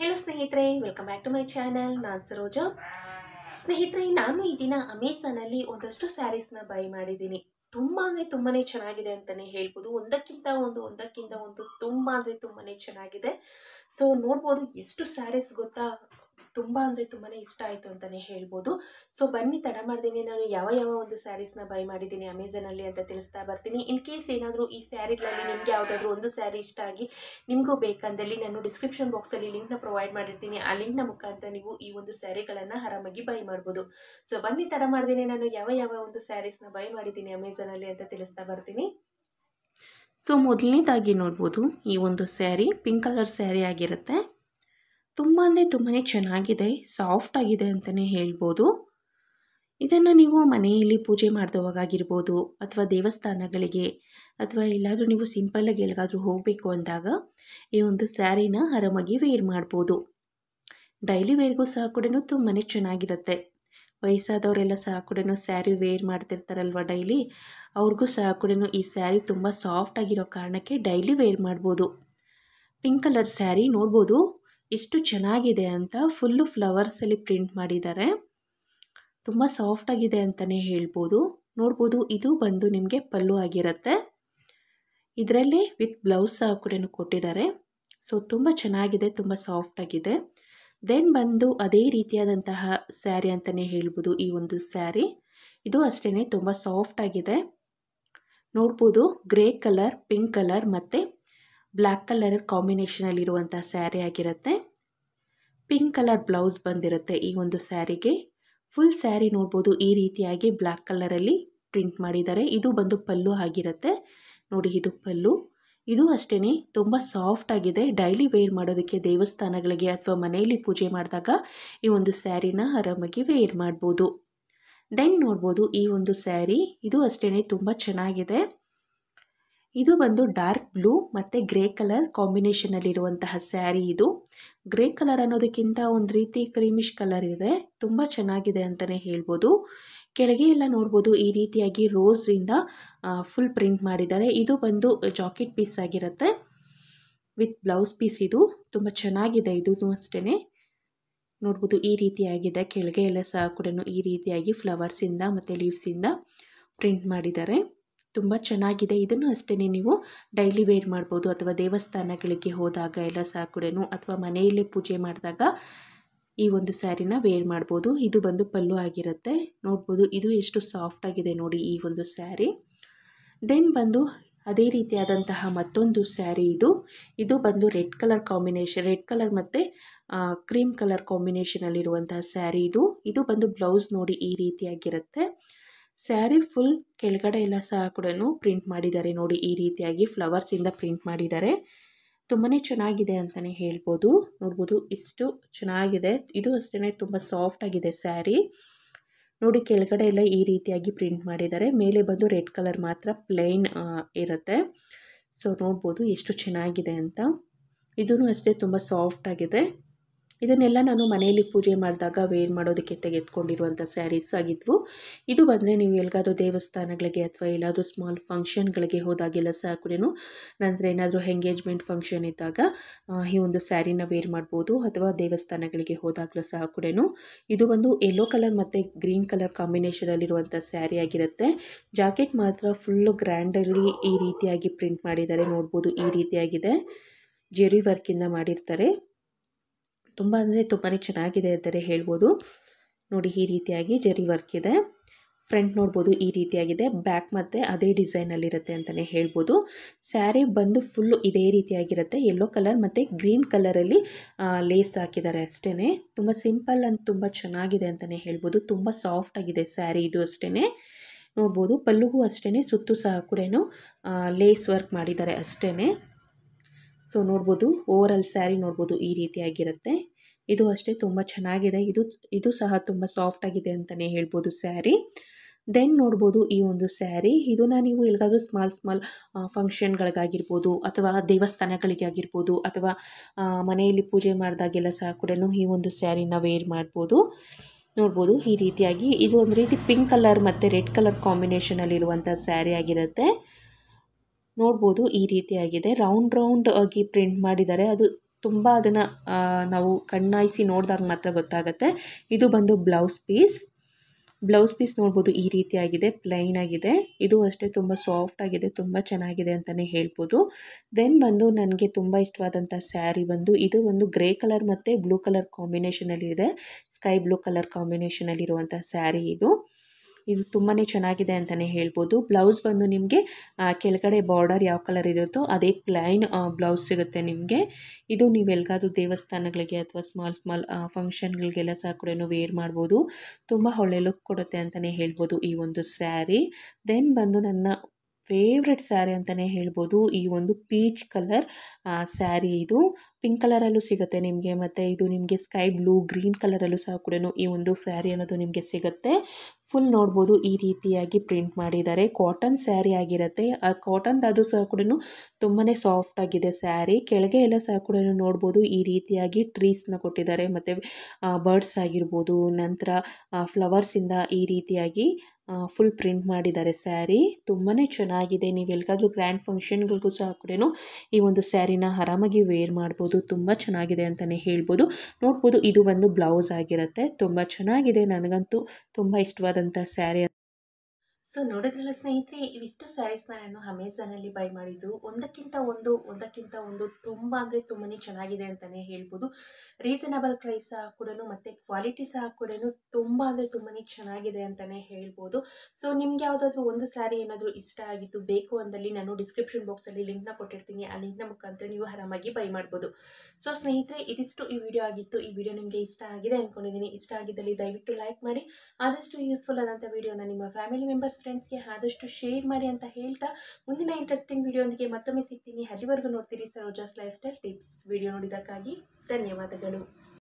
hello ಸ್ನೇಹಿತರೆ welcome back to my channel ನಾನ್ ಸರೋಜಾ ಸ್ನೇಹಿತರೆ ನಾನು ಈ ದಿನ ಅಮೆಝಾನಲ್ಲಿ ಒಂದಷ್ಟು ಸ್ಯಾರೀಸ್ನ ಬೈ ಮಾಡಿದ್ದೀನಿ ತುಂಬಾ ಅಂದರೆ ತುಂಬಾ ಚೆನ್ನಾಗಿದೆ ಅಂತಲೇ ಹೇಳ್ಬೋದು ಒಂದಕ್ಕಿಂತ ಒಂದು ಒಂದಕ್ಕಿಂತ ಒಂದು ತುಂಬ ಅಂದರೆ ತುಂಬಾ ಚೆನ್ನಾಗಿದೆ ಸೊ ನೋಡ್ಬೋದು ಎಷ್ಟು ಸ್ಯಾರೀಸ್ ಗೊತ್ತಾ ತುಂಬ ಅಂದರೆ ತುಂಬಾ ಇಷ್ಟ ಆಯಿತು ಅಂತಲೇ ಹೇಳ್ಬೋದು ಸೊ ಬನ್ನಿ ತಡ ಮಾಡ್ದೇನೆ ನಾನು ಯಾವ ಯಾವ ಒಂದು ಸ್ಯಾರೀಸ್ನ ಬೈ ಮಾಡಿದ್ದೀನಿ ಅಮೆಝಾನಲ್ಲಿ ಅಂತ ತಿಳಿಸ್ತಾ ಬರ್ತೀನಿ ಇನ್ ಕೇಸ್ ಏನಾದರೂ ಈ ಸ್ಯಾರಿಗಳಲ್ಲಿ ನಿಮಗೆ ಯಾವುದಾದ್ರೂ ಒಂದು ಸ್ಯಾರಿ ಇಷ್ಟ ಆಗಿ ನಿಮಗೂ ಬೇಕಂದಲ್ಲಿ ನಾನು ಡಿಸ್ಕ್ರಿಪ್ಷನ್ ಬಾಕ್ಸಲ್ಲಿ ಲಿಂಕ್ನ ಪ್ರೊವೈಡ್ ಮಾಡಿರ್ತೀನಿ ಆ ಲಿಂಕ್ನ ಮುಖಾಂತರ ನೀವು ಈ ಒಂದು ಸ್ಯಾರಿಗಳನ್ನು ಆರಾಮಾಗಿ ಬೈ ಮಾಡ್ಬೋದು ಸೊ ಬನ್ನಿ ತಡ ಮಾಡ್ದೇನೆ ನಾನು ಯಾವ ಯಾವ ಒಂದು ಸ್ಯಾರೀಸ್ನ ಬೈ ಮಾಡಿದ್ದೀನಿ ಅಮೆಝಾನಲ್ಲಿ ಅಂತ ತಿಳಿಸ್ತಾ ಬರ್ತೀನಿ ಸೊ ಮೊದಲನೇದಾಗಿ ನೋಡ್ಬೋದು ಈ ಒಂದು ಸ್ಯಾರಿ ಪಿಂಕ್ ಕಲರ್ ಸ್ಯಾರಿ ಆಗಿರುತ್ತೆ ತುಂಬ ಅಂದರೆ ತುಂಬಾ ಚೆನ್ನಾಗಿದೆ ಸಾಫ್ಟ್ ಆಗಿದೆ ಅಂತಲೇ ಹೇಳ್ಬೋದು ಇದನ್ನು ನೀವು ಮನೆಯಲ್ಲಿ ಪೂಜೆ ಮಾಡಿದವಾಗಾಗಿರ್ಬೋದು ಅಥವಾ ದೇವಸ್ಥಾನಗಳಿಗೆ ಅಥವಾ ಎಲ್ಲಾದರೂ ನೀವು ಸಿಂಪಲ್ಲಾಗಿ ಎಲ್ಲಿಗಾದರೂ ಹೋಗಬೇಕು ಅಂದಾಗ ಈ ಒಂದು ಸ್ಯಾರಿನ ಆರಾಮಾಗಿ ವೇರ್ ಮಾಡ್ಬೋದು ಡೈಲಿ ವೇರ್ಗೂ ಸಹ ಕೂಡ ತುಂಬಾ ಚೆನ್ನಾಗಿರುತ್ತೆ ವಯಸ್ಸಾದವರೆಲ್ಲ ಸಹ ಕೂಡ ಸ್ಯಾರಿ ವೇರ್ ಮಾಡ್ತಿರ್ತಾರಲ್ವ ಡೈಲಿ ಅವ್ರಿಗೂ ಸಹ ಕೂಡ ಈ ಸ್ಯಾರಿ ತುಂಬ ಸಾಫ್ಟ್ ಆಗಿರೋ ಕಾರಣಕ್ಕೆ ಡೈಲಿ ವೇರ್ ಮಾಡ್ಬೋದು ಪಿಂಕ್ ಕಲರ್ ಸ್ಯಾರಿ ನೋಡ್ಬೋದು ಎಷ್ಟು ಚೆನ್ನಾಗಿದೆ ಅಂತ ಫುಲ್ಲು ಫ್ಲವರ್ಸಲ್ಲಿ ಪ್ರಿಂಟ್ ಮಾಡಿದ್ದಾರೆ ತುಂಬ ಸಾಫ್ಟಾಗಿದೆ ಅಂತಲೇ ಹೇಳ್ಬೋದು ನೋಡ್ಬೋದು ಇದು ಬಂದು ನಿಮಗೆ ಪಲ್ಲು ಆಗಿರುತ್ತೆ ಇದರಲ್ಲಿ ವಿತ್ ಬ್ಲೌಸ್ ಸಹ ಕೂಡ ಕೊಟ್ಟಿದ್ದಾರೆ ಸೊ ತುಂಬ ಚೆನ್ನಾಗಿದೆ ತುಂಬ ಸಾಫ್ಟಾಗಿದೆ ದೆನ್ ಬಂದು ಅದೇ ರೀತಿಯಾದಂತಹ ಸ್ಯಾರಿ ಅಂತಲೇ ಹೇಳ್ಬೋದು ಈ ಒಂದು ಸ್ಯಾರಿ ಇದು ಅಷ್ಟೇ ತುಂಬ ಸಾಫ್ಟಾಗಿದೆ ನೋಡ್ಬೋದು ಗ್ರೇ ಕಲರ್ ಪಿಂಕ್ ಕಲರ್ ಮತ್ತು ಬ್ಲ್ಯಾಕ್ ಕಲರ್ ಕಾಂಬಿನೇಷನಲ್ಲಿರುವಂಥ ಸ್ಯಾರಿ ಆಗಿರುತ್ತೆ ಪಿಂಕ್ ಕಲರ್ ಬ್ಲೌಸ್ ಬಂದಿರುತ್ತೆ ಈ ಒಂದು ಸ್ಯಾರಿಗೆ ಫುಲ್ ಸ್ಯಾರಿ ನೋಡ್ಬೋದು ಈ ರೀತಿಯಾಗಿ ಬ್ಲ್ಯಾಕ್ ಕಲರಲ್ಲಿ ಪ್ರಿಂಟ್ ಮಾಡಿದ್ದಾರೆ ಇದು ಬಂದು ಪಲ್ಲು ಆಗಿರುತ್ತೆ ನೋಡಿ ಇದು ಪಲ್ಲು ಇದು ಅಷ್ಟೇ ತುಂಬ ಸಾಫ್ಟ್ ಆಗಿದೆ ಡೈಲಿ ವೇರ್ ಮಾಡೋದಕ್ಕೆ ದೇವಸ್ಥಾನಗಳಿಗೆ ಅಥವಾ ಮನೆಯಲ್ಲಿ ಪೂಜೆ ಮಾಡಿದಾಗ ಈ ಒಂದು ಸ್ಯಾರಿನ ಆರಾಮಾಗಿ ವೇರ್ ಮಾಡ್ಬೋದು ದೆನ್ ನೋಡ್ಬೋದು ಈ ಒಂದು ಸ್ಯಾರಿ ಇದು ಅಷ್ಟೇ ತುಂಬ ಚೆನ್ನಾಗಿದೆ ಇದು ಬಂದು ಡಾರ್ಕ್ ಬ್ಲೂ ಮತ್ತು ಗ್ರೇ ಕಲರ್ ಕಾಂಬಿನೇಷನಲ್ಲಿರುವಂತಹ ಸ್ಯಾರಿ ಇದು ಗ್ರೇ ಕಲರ್ ಅನ್ನೋದಕ್ಕಿಂತ ಒಂದು ರೀತಿ ಕ್ರೀಮಿಶ್ ಕಲರ್ ಇದೆ ತುಂಬ ಚೆನ್ನಾಗಿದೆ ಅಂತಲೇ ಹೇಳ್ಬೋದು ಕೆಳಗೆ ಎಲ್ಲ ನೋಡ್ಬೋದು ಈ ರೀತಿಯಾಗಿ ರೋಸ್ರಿಂದ ಫುಲ್ ಪ್ರಿಂಟ್ ಮಾಡಿದ್ದಾರೆ ಇದು ಬಂದು ಜಾಕೆಟ್ ಪೀಸ್ ಆಗಿರುತ್ತೆ ವಿತ್ ಬ್ಲೌಸ್ ಪೀಸ್ ಇದು ತುಂಬ ಚೆನ್ನಾಗಿದೆ ಇದು ಅಷ್ಟೇ ನೋಡ್ಬೋದು ಈ ರೀತಿಯಾಗಿದೆ ಕೆಳಗೆ ಎಲ್ಲ ಸಹ ಕೂಡ ಈ ರೀತಿಯಾಗಿ ಫ್ಲವರ್ಸಿಂದ ಲೀವ್ಸ್ ಲೀವ್ಸಿಂದ ಪ್ರಿಂಟ್ ಮಾಡಿದ್ದಾರೆ ತುಂಬ ಚೆನ್ನಾಗಿದೆ ಇದನ್ನು ಅಷ್ಟೇ ನೀವು ಡೈಲಿ ವೇರ್ ಮಾಡ್ಬೋದು ಅಥವಾ ದೇವಸ್ಥಾನಗಳಿಗೆ ಹೋದಾಗ ಎಲ್ಲ ಸಹ ಕೂಡ ಅಥವಾ ಮನೆಯಲ್ಲೇ ಪೂಜೆ ಮಾಡಿದಾಗ ಈ ಒಂದು ಸ್ಯಾರಿನ ವೇರ್ ಮಾಡ್ಬೋದು ಇದು ಬಂದು ಪಲ್ಲು ಆಗಿರುತ್ತೆ ನೋಡ್ಬೋದು ಇದು ಎಷ್ಟು ಸಾಫ್ಟ್ ಆಗಿದೆ ನೋಡಿ ಈ ಒಂದು ಸ್ಯಾರಿ ದೆನ್ ಬಂದು ಅದೇ ರೀತಿಯಾದಂತಹ ಮತ್ತೊಂದು ಸ್ಯಾರಿ ಇದು ಇದು ಬಂದು red colour combination red colour ಮತ್ತು ಕ್ರೀಮ್ ಕಲರ್ ಕಾಂಬಿನೇಷನಲ್ಲಿರುವಂತಹ ಸ್ಯಾರಿ ಇದು ಇದು ಬಂದು ಬ್ಲೌಸ್ ನೋಡಿ ಈ ರೀತಿಯಾಗಿರುತ್ತೆ ಸ್ಯಾರಿ ಫುಲ್ ಕೆಳಗಡೆ ಎಲ್ಲ ಸಹ ಕೂಡ ಪ್ರಿಂಟ್ ಮಾಡಿದ್ದಾರೆ ನೋಡಿ ಈ ರೀತಿಯಾಗಿ ಫ್ಲವರ್ಸಿಂದ ಪ್ರಿಂಟ್ ಮಾಡಿದ್ದಾರೆ ತುಂಬಾ ಚೆನ್ನಾಗಿದೆ ಅಂತಲೇ ಹೇಳ್ಬೋದು ನೋಡ್ಬೋದು ಇಷ್ಟು ಚೆನ್ನಾಗಿದೆ ಇದು ಅಷ್ಟೇ ತುಂಬ ಸಾಫ್ಟ್ ಆಗಿದೆ ಸ್ಯಾರಿ ನೋಡಿ ಕೆಳಗಡೆ ಎಲ್ಲ ಈ ರೀತಿಯಾಗಿ ಪ್ರಿಂಟ್ ಮಾಡಿದ್ದಾರೆ ಮೇಲೆ ಬಂದು ರೆಡ್ ಕಲರ್ ಮಾತ್ರ ಪ್ಲೇನ್ ಇರುತ್ತೆ ಸೊ ನೋಡ್ಬೋದು ಎಷ್ಟು ಚೆನ್ನಾಗಿದೆ ಅಂತ ಇದೂ ಅಷ್ಟೇ ತುಂಬ ಸಾಫ್ಟ್ ಆಗಿದೆ ಇದನ್ನೆಲ್ಲ ನಾನು ಮನೆಯಲ್ಲಿ ಪೂಜೆ ಮಾಡಿದಾಗ ವೇರ್ ಮಾಡೋದಕ್ಕೆ ತೆಗೆದುಕೊಂಡಿರುವಂಥ ಸ್ಯಾರೀಸ್ ಆಗಿದ್ವು ಇದು ಬಂದರೆ ನೀವು ಎಲ್ಲಿಗಾದರೂ ದೇವಸ್ಥಾನಗಳಿಗೆ ಅಥವಾ ಎಲ್ಲಾದರೂ ಸ್ಮಾಲ್ ಫಂಕ್ಷನ್ಗಳಿಗೆ ಹೋದಾಗೆಲ್ಲ ಸಹ ಕೂಡ ನಂತರ ಏನಾದರೂ ಎಂಗೇಜ್ಮೆಂಟ್ ಫಂಕ್ಷನ್ ಇದ್ದಾಗ ಈ ಒಂದು ಸ್ಯಾರಿನ ವೇರ್ ಮಾಡ್ಬೋದು ಅಥವಾ ದೇವಸ್ಥಾನಗಳಿಗೆ ಹೋದಾಗಲೂ ಸಹ ಕೂಡ ಇದು ಒಂದು ಯೆಲ್ಲೋ ಕಲರ್ ಮತ್ತು ಗ್ರೀನ್ ಕಲರ್ ಕಾಂಬಿನೇಷನಲ್ಲಿರುವಂಥ ಸ್ಯಾರಿ ಆಗಿರುತ್ತೆ ಜಾಕೆಟ್ ಮಾತ್ರ ಫುಲ್ಲು ಗ್ರ್ಯಾಂಡಲ್ಲಿ ಈ ರೀತಿಯಾಗಿ ಪ್ರಿಂಟ್ ಮಾಡಿದ್ದಾರೆ ನೋಡ್ಬೋದು ಈ ರೀತಿಯಾಗಿದೆ ಜೆರಿ ವರ್ಕಿಂದ ಮಾಡಿರ್ತಾರೆ ತುಂಬ ಅಂದರೆ ತುಂಬಾ ಚೆನ್ನಾಗಿದೆ ಅಂತಲೇ ಹೇಳ್ಬೋದು ನೋಡಿ ಈ ರೀತಿಯಾಗಿ ಜರಿ ವರ್ಕ್ ಇದೆ ಫ್ರಂಟ್ ನೋಡ್ಬೋದು ಈ ರೀತಿಯಾಗಿದೆ ಬ್ಯಾಕ್ ಮತ್ತು ಅದೇ ಡಿಸೈನಲ್ಲಿರುತ್ತೆ ಅಂತಲೇ ಹೇಳ್ಬೋದು ಸ್ಯಾರಿ ಬಂದು ಫುಲ್ಲು ಇದೇ ರೀತಿಯಾಗಿರುತ್ತೆ ಯೆಲ್ಲೋ ಕಲರ್ ಮತ್ತು ಗ್ರೀನ್ ಕಲರಲ್ಲಿ ಲೇಸ್ ಹಾಕಿದ್ದಾರೆ ಅಷ್ಟೇ ತುಂಬ ಸಿಂಪಲ್ ಅಂತ ತುಂಬ ಚೆನ್ನಾಗಿದೆ ಅಂತಲೇ ಹೇಳ್ಬೋದು ತುಂಬ ಸಾಫ್ಟ್ ಆಗಿದೆ ಸ್ಯಾರಿ ಇದು ಅಷ್ಟೇ ನೋಡ್ಬೋದು ಪಲ್ಲುಗೂ ಅಷ್ಟೇ ಸುತ್ತು ಸಹ ಕೂಡ ಲೇಸ್ ವರ್ಕ್ ಮಾಡಿದ್ದಾರೆ ಅಷ್ಟೇ ಸೊ ನೋಡ್ಬೋದು ಓವರಾಲ್ ಸ್ಯಾರಿ ನೋಡ್ಬೋದು ಈ ರೀತಿಯಾಗಿರುತ್ತೆ ಇದು ಅಷ್ಟೇ ತುಂಬ ಚೆನ್ನಾಗಿದೆ ಇದು ಇದು ಸಹ ತುಂಬ ಸಾಫ್ಟ್ ಆಗಿದೆ ಅಂತಲೇ ಹೇಳ್ಬೋದು ಸ್ಯಾರಿ ದೆನ್ ನೋಡ್ಬೋದು ಈ ಒಂದು ಸ್ಯಾರಿ ಇದನ್ನ ನೀವು ಎಲ್ಲಿಗಾದ್ರೂ ಸ್ಮಾಲ್ ಸ್ಮಾಲ್ ಫಂಕ್ಷನ್ಗಳಿಗಾಗಿರ್ಬೋದು ಅಥವಾ ದೇವಸ್ಥಾನಗಳಿಗೆ ಆಗಿರ್ಬೋದು ಅಥವಾ ಮನೆಯಲ್ಲಿ ಪೂಜೆ ಮಾಡಿದಾಗೆಲ್ಲ ಸಹ ಕೂಡ ಈ ಒಂದು ಸ್ಯಾರಿನ ವೇರ್ ಮಾಡ್ಬೋದು ನೋಡ್ಬೋದು ಈ ರೀತಿಯಾಗಿ ಇದು ಒಂದು ರೀತಿ ಪಿಂಕ್ ಕಲರ್ ಮತ್ತು ರೆಡ್ ಕಲರ್ ಕಾಂಬಿನೇಷನಲ್ಲಿರುವಂಥ ಸ್ಯಾರಿ ಆಗಿರುತ್ತೆ ನೋಡ್ಬೋದು ಈ ರೀತಿಯಾಗಿದೆ ರೌಂಡ್ ರೌಂಡ್ ಆಗಿ ಪ್ರಿಂಟ್ ಮಾಡಿದ್ದಾರೆ ಅದು ತುಂಬ ಅದನ್ನು ನಾವು ಕಣ್ಣಾಯಿಸಿ ನೋಡಿದಾಗ ಮಾತ್ರ ಗೊತ್ತಾಗುತ್ತೆ ಇದು ಬಂದು ಬ್ಲೌಸ್ ಪೀಸ್ ಬ್ಲೌಸ್ ಪೀಸ್ ನೋಡ್ಬೋದು ಈ ರೀತಿಯಾಗಿದೆ ಪ್ಲೈನ್ ಆಗಿದೆ ಇದು ಅಷ್ಟೇ ತುಂಬ ಸಾಫ್ಟ್ ಆಗಿದೆ ತುಂಬ ಚೆನ್ನಾಗಿದೆ ಅಂತಲೇ ಹೇಳ್ಬೋದು ದೆನ್ ಬಂದು ನನಗೆ ತುಂಬ ಇಷ್ಟವಾದಂಥ ಸ್ಯಾರಿ ಬಂದು ಇದು ಒಂದು ಗ್ರೇ ಕಲರ್ ಮತ್ತು ಬ್ಲೂ ಕಲರ್ ಕಾಂಬಿನೇಷನಲ್ಲಿ ಇದೆ ಸ್ಕೈ ಬ್ಲೂ ಕಲರ್ ಕಾಂಬಿನೇಷನಲ್ಲಿರುವಂಥ ಸ್ಯಾರಿ ಇದು ಇದು ತುಂಬಾ ಚೆನ್ನಾಗಿದೆ ಅಂತಲೇ ಹೇಳ್ಬೋದು ಬ್ಲೌಸ್ ಬಂದು ನಿಮಗೆ ಕೆಳಗಡೆ ಬಾರ್ಡರ್ ಯಾವ ಕಲರ್ ಇರುತ್ತೋ ಅದೇ ಪ್ಲೈನ್ ಬ್ಲೌಸ್ ಸಿಗುತ್ತೆ ನಿಮಗೆ ಇದು ನೀವು ಎಲ್ಲಿಗಾದ್ರೂ ದೇವಸ್ಥಾನಗಳಿಗೆ ಅಥವಾ ಸ್ಮಾಲ್ ಸ್ಮಾಲ್ ಫಂಕ್ಷನ್ಗಳಿಗೆಲ್ಲ ಸಹ ಕೂಡ ವೇರ್ ಮಾಡ್ಬೋದು ತುಂಬ ಒಳ್ಳೆ ಲುಕ್ ಕೊಡುತ್ತೆ ಅಂತಲೇ ಹೇಳ್ಬೋದು ಈ ಒಂದು ಸ್ಯಾರಿ ದೆನ್ ಬಂದು ನನ್ನ ಫೇವ್ರೆಟ್ ಸ್ಯಾರಿ ಅಂತಲೇ ಹೇಳ್ಬೋದು ಈ ಒಂದು ಪೀಚ್ ಕಲರ್ ಸ್ಯಾರಿ ಇದು ಪಿಂಕ್ ಕಲರಲ್ಲೂ ಸಿಗುತ್ತೆ ನಿಮಗೆ ಮತ್ತು ಇದು ನಿಮಗೆ ಸ್ಕೈ ಬ್ಲೂ ಗ್ರೀನ್ ಕಲರಲ್ಲೂ ಸಹ ಕೂಡ ಈ ಒಂದು ಸ್ಯಾರಿ ಅನ್ನೋದು ನಿಮಗೆ ಸಿಗುತ್ತೆ ಫುಲ್ ನೋಡ್ಬೋದು ಈ ರೀತಿಯಾಗಿ ಪ್ರಿಂಟ್ ಮಾಡಿದ್ದಾರೆ ಕಾಟನ್ ಸ್ಯಾರಿ ಆಗಿರುತ್ತೆ ಆ ಅದು ಸಹ ಕೂಡ ತುಂಬಾ ಸಾಫ್ಟ್ ಆಗಿದೆ ಸ್ಯಾರಿ ಕೆಳಗೆ ಎಲ್ಲ ಸಹ ಕೂಡ ನೋಡ್ಬೋದು ಈ ರೀತಿಯಾಗಿ ಟ್ರೀಸ್ನ ಕೊಟ್ಟಿದ್ದಾರೆ ಮತ್ತು ಬರ್ಡ್ಸ್ ಆಗಿರ್ಬೋದು ನಂತರ ಫ್ಲವರ್ಸಿಂದ ಈ ರೀತಿಯಾಗಿ ಫುಲ್ ಪ್ರಿಂಟ್ ಮಾಡಿದ್ದಾರೆ ಸ್ಯಾರಿ ತುಂಬಾ ಚೆನ್ನಾಗಿದೆ ನೀವು ಎಲ್ಲಿಗಾದರೂ ಗ್ರ್ಯಾಂಡ್ ಫಂಕ್ಷನ್ಗಳಿಗೂ ಸಹ ಕೂಡ ಈ ಒಂದು ಸ್ಯಾರಿನ ಆರಾಮಾಗಿ ವೇರ್ ಮಾಡ್ಬೋದು ತುಂಬ ಚೆನ್ನಾಗಿದೆ ಅಂತಲೇ ಹೇಳ್ಬೋದು ನೋಡ್ಬೋದು ಇದು ಒಂದು ಬ್ಲೌಸ್ ಆಗಿರುತ್ತೆ ತುಂಬ ಚೆನ್ನಾಗಿದೆ ನನಗಂತೂ ತುಂಬ ಇಷ್ಟವಾದಂಥ ಸ್ಯಾರಿ ಸೊ ನೋಡಿದ್ರಲ್ಲ ಸ್ನೇಹಿತರೆ ಇವಿಷ್ಟು ಸ್ಯಾರೀಸ್ನ ನಾನು ಅಮೆಝಾನಲ್ಲಿ ಬೈ ಮಾಡಿದ್ದು ಒಂದಕ್ಕಿಂತ ಒಂದು ಒಂದಕ್ಕಿಂತ ಒಂದು ತುಂಬ ಅಂದರೆ ತುಂಬನೇ ಚೆನ್ನಾಗಿದೆ ಅಂತಲೇ ಹೇಳ್ಬೋದು ರೀಸನಬಲ್ ಪ್ರೈಸ್ ಸಹ ಕೂಡ ಮತ್ತು ಕ್ವಾಲಿಟಿ ಸಹ ಕೂಡ ತುಂಬ ಅಂದರೆ ತುಂಬನೇ ಚೆನ್ನಾಗಿದೆ ಅಂತಲೇ ಹೇಳ್ಬೋದು ಸೊ ನಿಮ್ಗೆ ಯಾವುದಾದ್ರೂ ಒಂದು ಸ್ಯಾರಿ ಏನಾದರೂ ಇಷ್ಟ ಆಗಿತ್ತು ಬೇಕು ಅಂದಲ್ಲಿ ನಾನು ಡಿಸ್ಕ್ರಿಪ್ಷನ್ ಬಾಕ್ಸಲ್ಲಿ ಲಿಂಕ್ನ ಕೊಟ್ಟಿರ್ತೀನಿ ಆ ಲಿಂಕ್ನ ಮುಖಾಂತರ ನೀವು ಆರಾಮಾಗಿ ಬೈ ಮಾಡ್ಬೋದು ಸೊ ಸ್ನೇಹಿತರೆ ಇದಿಷ್ಟು ಈ ವಿಡಿಯೋ ಆಗಿತ್ತು ಈ ವಿಡಿಯೋ ನಿಮಗೆ ಇಷ್ಟ ಆಗಿದೆ ಅಂದ್ಕೊಂಡಿದ್ದೀನಿ ಇಷ್ಟ ಆಗಿದ್ದಲ್ಲಿ ದಯವಿಟ್ಟು ಲೈಕ್ ಮಾಡಿ ಆದಷ್ಟು ಯೂಸ್ಫುಲ್ ಆದಂಥ ವಿಡಿಯೋನ ನಿಮ್ಮ ಫ್ಯಾಮಿಲಿ ಮೆಂಬರ್ಸ್ ಫ್ರೆಂಡ್ಸ್ಗೆ ಆದಷ್ಟು ಶೇರ್ ಮಾಡಿ ಅಂತ ಹೇಳ್ತಾ ಮುಂದಿನ ಇಂಟ್ರೆಸ್ಟಿಂಗ್ ವಿಡಿಯೋದೊಂದಿಗೆ ಮತ್ತೊಮ್ಮೆ ಸಿಗ್ತೀನಿ ಅಲ್ಲಿವರೆಗೂ ನೋಡ್ತೀರಿ Saroja's lifestyle tips video ನೋಡಿದ್ದಕ್ಕಾಗಿ ಧನ್ಯವಾದಗಳು